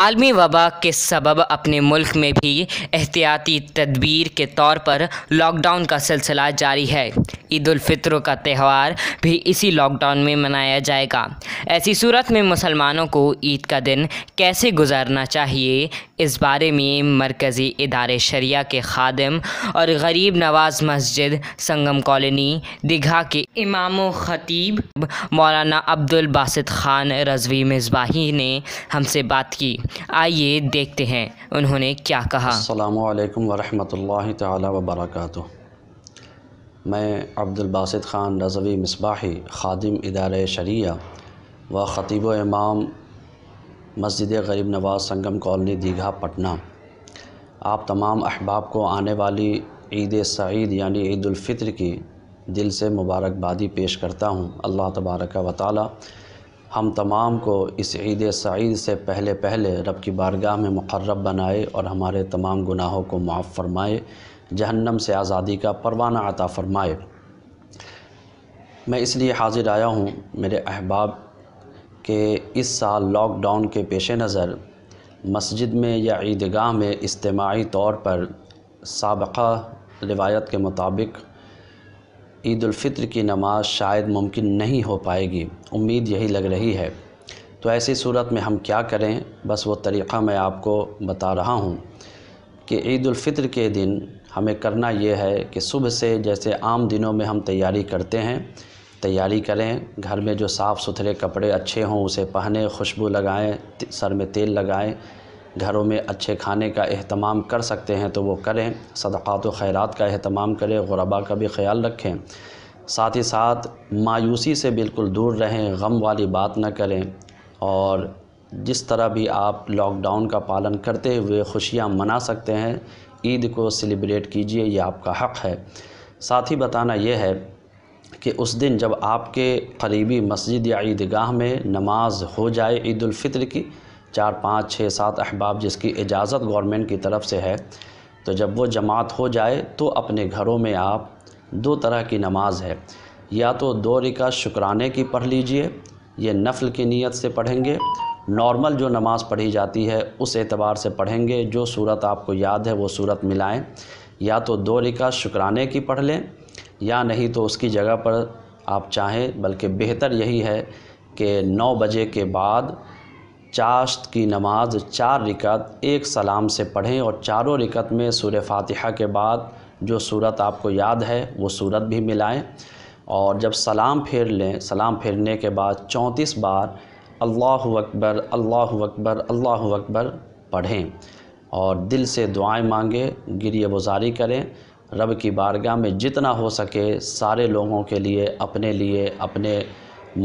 आलमी वबा के सबब अपने मुल्क में भी एहतियाती तदबीर के तौर पर लॉकडाउन का सिलसिला जारी है ईद फितर का त्यौहार भी इसी लॉकडाउन में मनाया जाएगा ऐसी सूरत में मुसलमानों को ईद का दिन कैसे गुजारना चाहिए इस बारे में मरकज़ी इदारे शरिया के खादम और गरीब नवाज मस्जिद संगम कॉलोनी दिघा के इमाम ख़तीब मौलाना अब्दुल बासित खान रजवी मिसबाही ने हमसे बात की आइए देखते हैं उन्होंने क्या कहा अल्लाम वरहमल वर्का मैं अब्दुलबासत ख़ान रजवी मिसबाही खादिम इदार शरिया व ख़तीब इमाम मस्जिद गरीब नवाज संगम कॉलोनी दीघा पटना आप तमाम अहबाब को आने वाली ईद सईद यानी ईदालफ़ितर की दिल से मुबारकबादी पेश करता हूँ अल्लाह तबारक व हम तमाम को इस ईद सईद से पहले पहले रब की बारगाह में मुकर्रब बनाए और हमारे तमाम गुनाहों को माफ़ फरमाए जहन्नम से आज़ादी का परवाना अता फ़रमाए मैं इसलिए हाज़िर आया हूँ मेरे अहबाब के इस साल लॉकडाउन के पेश नज़र मस्जिद में या ईदगाह में इज्तमाही तौर पर सबक़ा रिवायत के मुताबिक ईदालफ़ित्र की नमाज शायद मुमकिन नहीं हो पाएगी उम्मीद यही लग रही है तो ऐसी सूरत में हम क्या करें बस वो तरीक़ा मैं आपको बता रहा हूँ कि ईदालफ़ित्र के दिन हमें करना ये है कि सुबह से जैसे आम दिनों में हम तैयारी करते हैं तैयारी करें घर में जो साफ़ सुथरे कपड़े अच्छे हों उसे पहने खुशबू लगाएं सर में तेल लगाएं घरों में अच्छे खाने का अहतमाम कर सकते हैं तो वो करें सदक़ात खैरात का अहतमाम करें गुरबा का भी ख्याल रखें साथ ही साथ मायूसी से बिल्कुल दूर रहें गम वाली बात ना करें और जिस तरह भी आप लॉकडाउन का पालन करते हुए खुशियाँ मना सकते हैं ईद को सेलिब्रेट कीजिए यह आपका हक़ है साथ ही बताना यह है कि उस दिन जब आपके करीबी मस्जिद या ईदगाह में नमाज हो जाए ईदालफ़ित्र की चार पाँच छः सात अहबाब जिसकी इजाज़त गवर्नमेंट की तरफ़ से है तो जब वो जमात हो जाए तो अपने घरों में आप दो तरह की नमाज है या तो दो रिका शुक्राने की पढ़ लीजिए ये नफल की नीयत से पढ़ेंगे नॉर्मल जो नमाज़ पढ़ी जाती है उस एतबार से पढ़ेंगे जो सूरत आपको याद है वो सूरत मिलाएं या तो दो रिकात शुक्राने की पढ़ लें या नहीं तो उसकी जगह पर आप चाहें बल्कि बेहतर यही है कि नौ बजे के बाद चाश्त की नमाज चार रिकत एक सलाम से पढ़ें और चारों रिकत में सूर फातिहा के बाद जो सूरत आपको याद है वो सूरत भी मिलाएं और जब सलाम फेर लें सलाम फेरने के बाद चौंतीस बार अल्लाह अकबर अल्लाह अकबर अल्लाह अकबर पढ़ें और दिल से दुआएं मांगें गिरिय गुजारी करें रब की बारगाह में जितना हो सके सारे लोगों के लिए अपने लिए अपने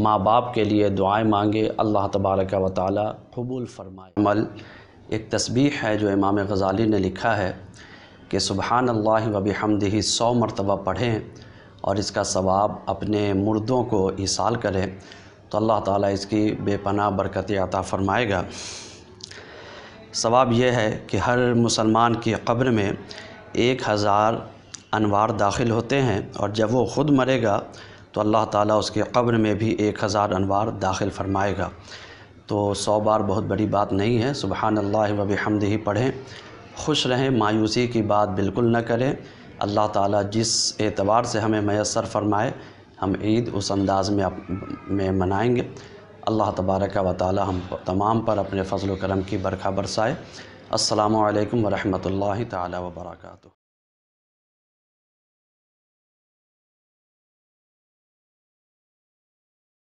माँ बाप के लिए दुआएं मांगे अल्लाह तबारक व ताली कबूल फरमाए एक तस्बीह है जो इमाम गज़ाली ने लिखा है कि सुबहान अल्लाह वबी हमदही सौ मरतबा पढ़ें और इसका सवाब अपने मुर्दों को इसाल करें तो अल्लाह ताला इसकी बेपनाह बरकत अता फ़रमाएगा सवाब यह है कि हर मुसलमान की कब्र में एक हज़ार अनवार दाखिल होते हैं और जब वो ख़ुद मरेगा तो अल्लाह ताला उसके कब्र में भी एक हज़ार अनवार दाखिल फ़रमाएगा तो सौ बार बहुत बड़ी बात नहीं है सुबहान अल्लाह वब हमद ही पढ़ें खुश रहें मायूसी की बात बिल्कुल न करें अल्लाह ताला जिस एतबार से हमें मैसर फ़रमाए हम ईद उस अंदाज़ में में मनाएंगे अल्लाह तबारक व ताली हम तमाम पर अपने फ़जल करम की बरखा बरसाए अल्लाम वरहमल तबरकू